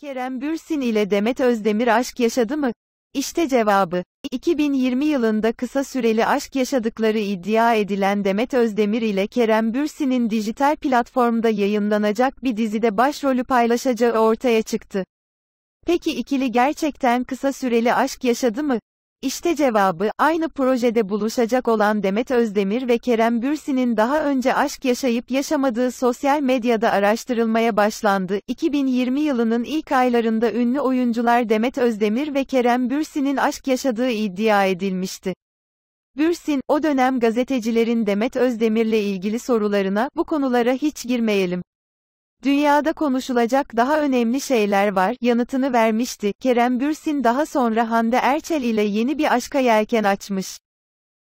Kerem Bürsin ile Demet Özdemir aşk yaşadı mı? İşte cevabı. 2020 yılında kısa süreli aşk yaşadıkları iddia edilen Demet Özdemir ile Kerem Bürsin'in dijital platformda yayınlanacak bir dizide başrolü paylaşacağı ortaya çıktı. Peki ikili gerçekten kısa süreli aşk yaşadı mı? İşte cevabı, aynı projede buluşacak olan Demet Özdemir ve Kerem Bürsin'in daha önce aşk yaşayıp yaşamadığı sosyal medyada araştırılmaya başlandı. 2020 yılının ilk aylarında ünlü oyuncular Demet Özdemir ve Kerem Bürsin'in aşk yaşadığı iddia edilmişti. Bürsin, o dönem gazetecilerin Demet Özdemir'le ilgili sorularına, bu konulara hiç girmeyelim Dünyada konuşulacak daha önemli şeyler var yanıtını vermişti. Kerem Bürsin daha sonra Hande Erçel ile yeni bir aşka yelken açmış.